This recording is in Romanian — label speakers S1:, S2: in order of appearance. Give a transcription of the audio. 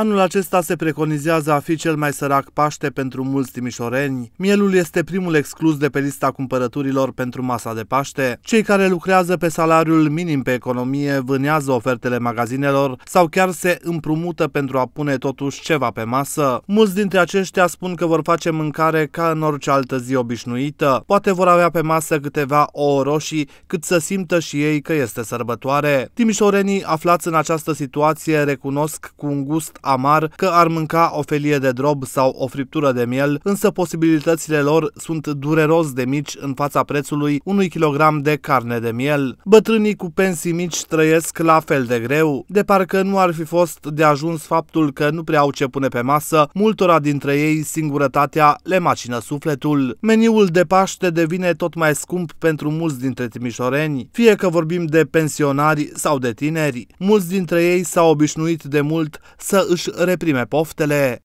S1: Anul acesta se preconizează a fi cel mai sărac Paște pentru mulți timișoreni. Mielul este primul exclus de pe lista cumpărăturilor pentru masa de Paște. Cei care lucrează pe salariul minim pe economie vânează ofertele magazinelor sau chiar se împrumută pentru a pune totuși ceva pe masă. Mulți dintre aceștia spun că vor face mâncare ca în orice altă zi obișnuită. Poate vor avea pe masă câteva ouă roșii, cât să simtă și ei că este sărbătoare. Timișorenii aflați în această situație recunosc cu un gust amar că ar mânca o felie de drob sau o friptură de miel, însă posibilitățile lor sunt dureros de mici în fața prețului unui kilogram de carne de miel. Bătrânii cu pensii mici trăiesc la fel de greu, de parcă nu ar fi fost de ajuns faptul că nu prea au ce pune pe masă, multora dintre ei singurătatea le macină sufletul. Meniul de Paște devine tot mai scump pentru mulți dintre timișoreni, fie că vorbim de pensionari sau de tineri. Mulți dintre ei s-au obișnuit de mult să își și reprime poftele,